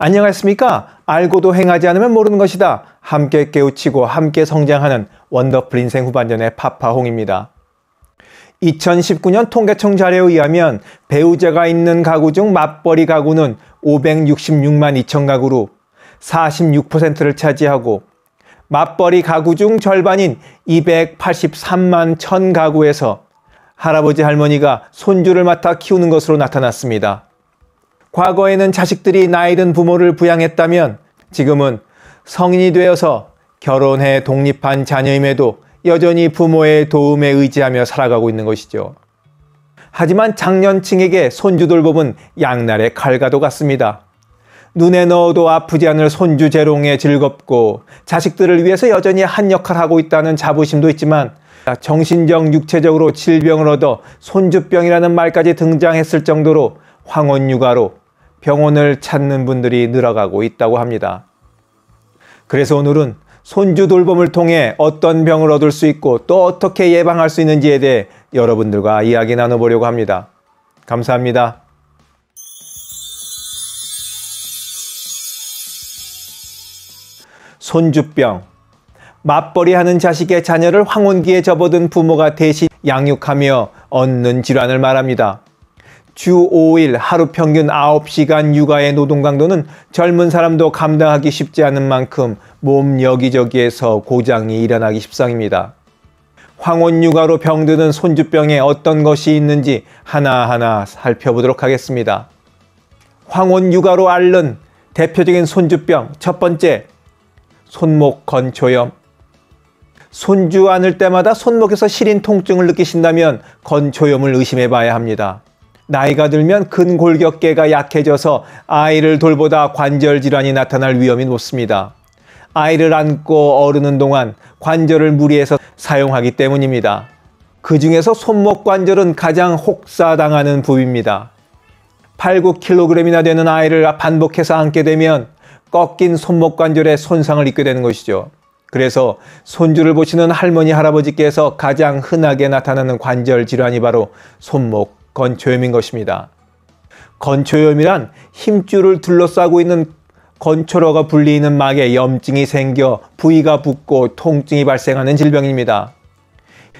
안녕하십니까? 알고도 행하지 않으면 모르는 것이다. 함께 깨우치고 함께 성장하는 원더풀 인생 후반전의 파파홍입니다. 2019년 통계청 자료에 의하면 배우자가 있는 가구 중 맞벌이 가구는 566만 2천 가구로 46%를 차지하고 맞벌이 가구 중 절반인 283만 1천 가구에서 할아버지 할머니가 손주를 맡아 키우는 것으로 나타났습니다. 과거에는 자식들이 나이든 부모를 부양했다면 지금은 성인이 되어서 결혼해 독립한 자녀임에도 여전히 부모의 도움에 의지하며 살아가고 있는 것이죠. 하지만 장년층에게 손주 돌봄은 양날의 칼과도 같습니다. 눈에 넣어도 아프지 않을 손주 재롱에 즐겁고 자식들을 위해서 여전히 한 역할 하고 있다는 자부심도 있지만 정신적 육체적으로 질병을 얻어 손주병이라는 말까지 등장했을 정도로 황혼육아로 병원을 찾는 분들이 늘어가고 있다고 합니다. 그래서 오늘은 손주 돌봄을 통해 어떤 병을 얻을 수 있고 또 어떻게 예방할 수 있는지에 대해 여러분들과 이야기 나눠보려고 합니다. 감사합니다. 손주병. 맞벌이 하는 자식의 자녀를 황혼기에 접어든 부모가 대신 양육하며 얻는 질환을 말합니다. 주 5일 하루 평균 9시간 육아의 노동 강도는 젊은 사람도 감당하기 쉽지 않은 만큼 몸 여기저기에서 고장이 일어나기 십상입니다. 황혼 육아로 병드는 손주병에 어떤 것이 있는지 하나하나 살펴보도록 하겠습니다. 황혼 육아로 앓는 대표적인 손주병 첫 번째 손목 건초염 손주 안을 때마다 손목에서 시린 통증을 느끼신다면 건초염을 의심해 봐야 합니다. 나이가 들면 근골격계가 약해져서 아이를 돌보다 관절 질환이 나타날 위험이 높습니다. 아이를 안고 어르는 동안 관절을 무리해서 사용하기 때문입니다. 그 중에서 손목 관절은 가장 혹사당하는 부위입니다. 8, 9kg이나 되는 아이를 반복해서 안게 되면 꺾인 손목 관절에 손상을 입게 되는 것이죠. 그래서 손주를 보시는 할머니 할아버지께서 가장 흔하게 나타나는 관절 질환이 바로 손목 건초염인 것입니다. 건초염이란 힘줄을 둘러싸고 있는 건초로가 불리는 막에 염증이 생겨 부위가 붓고 통증이 발생하는 질병입니다.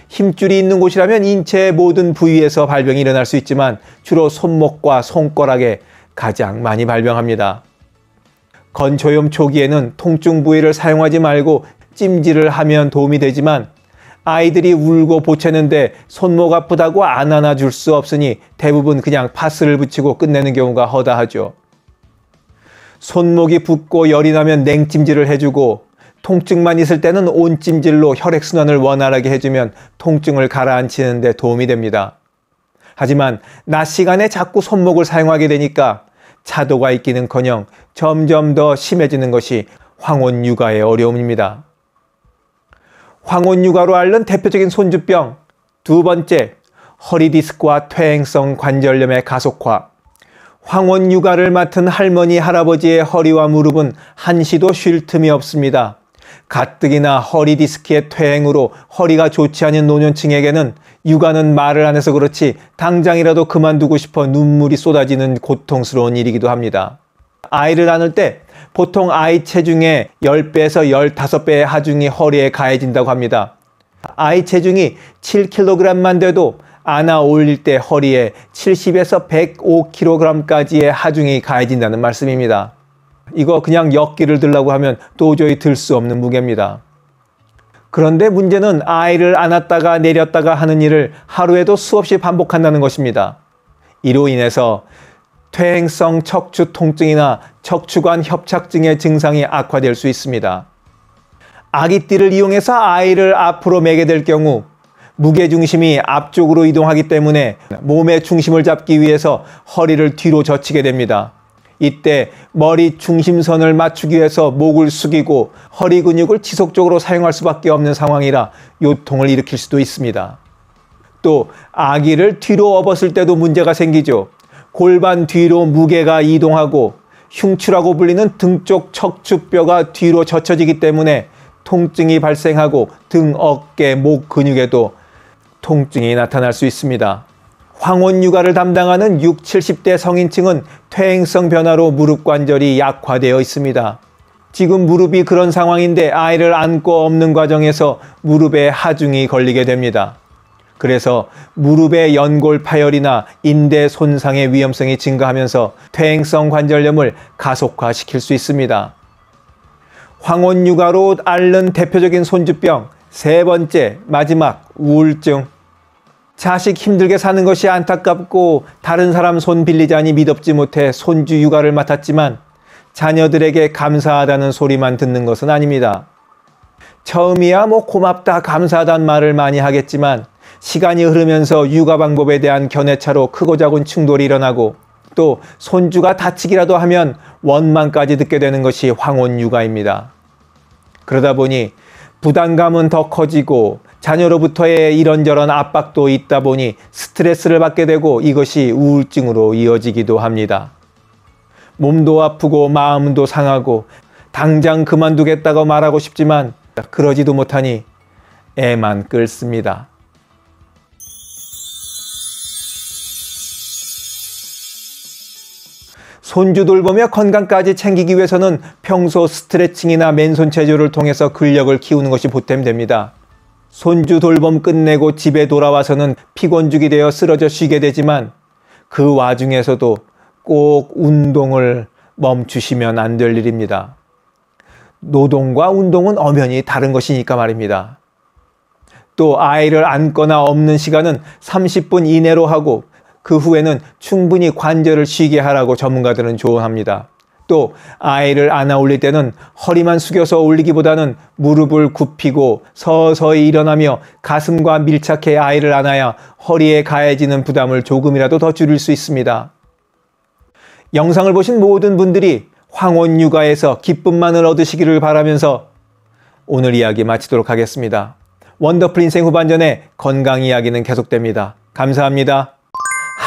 힘줄이 있는 곳이라면 인체의 모든 부위에서 발병이 일어날 수 있지만 주로 손목과 손가락에 가장 많이 발병합니다. 건초염 초기에는 통증 부위를 사용하지 말고 찜질을 하면 도움이 되지만 아이들이 울고 보채는데 손목 아프다고 안 안아줄 수 없으니 대부분 그냥 파스를 붙이고 끝내는 경우가 허다하죠. 손목이 붓고 열이 나면 냉찜질을 해주고 통증만 있을 때는 온찜질로 혈액순환을 원활하게 해주면 통증을 가라앉히는데 도움이 됩니다. 하지만 낮 시간에 자꾸 손목을 사용하게 되니까 차도가 있기는커녕 점점 더 심해지는 것이 황혼 육아의 어려움입니다. 황혼육아로 앓는 대표적인 손주병. 두 번째, 허리디스크와 퇴행성 관절염의 가속화. 황혼 육아를 맡은 할머니, 할아버지의 허리와 무릎은 한시도 쉴 틈이 없습니다. 가뜩이나 허리 디스크의 퇴행으로 허리가 좋지 않은 노년층에게는 육아는 말을 안 해서 그렇지 당장이라도 그만두고 싶어 눈물이 쏟아지는 고통스러운 일이기도 합니다. 아이를 안을 때 보통 아이 체중의 10배에서 15배의 하중이 허리에 가해진다고 합니다. 아이 체중이 7kg만 돼도 안아 올릴 때 허리에 70에서 105kg까지의 하중이 가해진다는 말씀입니다. 이거 그냥 역기를 들라고 하면 도저히 들 수 없는 무게입니다. 그런데 문제는 아이를 안았다가 내렸다가 하는 일을 하루에도 수없이 반복한다는 것입니다. 이로 인해서 퇴행성 척추 통증이나 척추관 협착증의 증상이 악화될 수 있습니다. 아기띠를 이용해서 아이를 앞으로 매게 될 경우 무게중심이 앞쪽으로 이동하기 때문에 몸의 중심을 잡기 위해서 허리를 뒤로 젖히게 됩니다. 이때 머리 중심선을 맞추기 위해서 목을 숙이고 허리 근육을 지속적으로 사용할 수밖에 없는 상황이라 요통을 일으킬 수도 있습니다. 또 아기를 뒤로 업었을 때도 문제가 생기죠. 골반 뒤로 무게가 이동하고 흉추라고 불리는 등쪽 척추뼈가 뒤로 젖혀지기 때문에 통증이 발생하고 등, 어깨, 목 근육에도 통증이 나타날 수 있습니다. 황혼 육아를 담당하는 6, 70대 성인층은 퇴행성 변화로 무릎 관절이 약화되어 있습니다. 지금 무릎이 그런 상황인데 아이를 안고 없는 과정에서 무릎에 하중이 걸리게 됩니다. 그래서 무릎의 연골 파열이나 인대 손상의 위험성이 증가하면서 퇴행성 관절염을 가속화시킬 수 있습니다. 황혼육아로 앓는 대표적인 손주병 세 번째 마지막 우울증 자식 힘들게 사는 것이 안타깝고 다른 사람 손 빌리자니 믿업지 못해 손주 육아를 맡았지만 자녀들에게 감사하다는 소리만 듣는 것은 아닙니다. 처음이야 뭐 고맙다 감사하단 말을 많이 하겠지만 시간이 흐르면서 육아 방법에 대한 견해차로 크고 작은 충돌이 일어나고 또 손주가 다치기라도 하면 원망까지 듣게 되는 것이 황혼 육아입니다. 그러다 보니 부담감은 더 커지고 자녀로부터의 이런저런 압박도 있다 보니 스트레스를 받게 되고 이것이 우울증으로 이어지기도 합니다. 몸도 아프고 마음도 상하고 당장 그만두겠다고 말하고 싶지만 그러지도 못하니 애만 끓습니다. 손주 돌보며 건강까지 챙기기 위해서는 평소 스트레칭이나 맨손 체조를 통해서 근력을 키우는 것이 보탬됩니다. 손주 돌봄 끝내고 집에 돌아와서는 피곤죽이 되어 쓰러져 쉬게 되지만 그 와중에서도 꼭 운동을 멈추시면 안 될 일입니다. 노동과 운동은 엄연히 다른 것이니까 말입니다. 또 아이를 안거나 없는 시간은 30분 이내로 하고 그 후에는 충분히 관절을 쉬게 하라고 전문가들은 조언합니다. 또 아이를 안아 올릴 때는 허리만 숙여서 올리기보다는 무릎을 굽히고 서서히 일어나며 가슴과 밀착해 아이를 안아야 허리에 가해지는 부담을 조금이라도 더 줄일 수 있습니다. 영상을 보신 모든 분들이 황혼 육아에서 기쁨만을 얻으시기를 바라면서 오늘 이야기 마치도록 하겠습니다. 원더풀 인생 후반전에 건강 이야기는 계속됩니다. 감사합니다.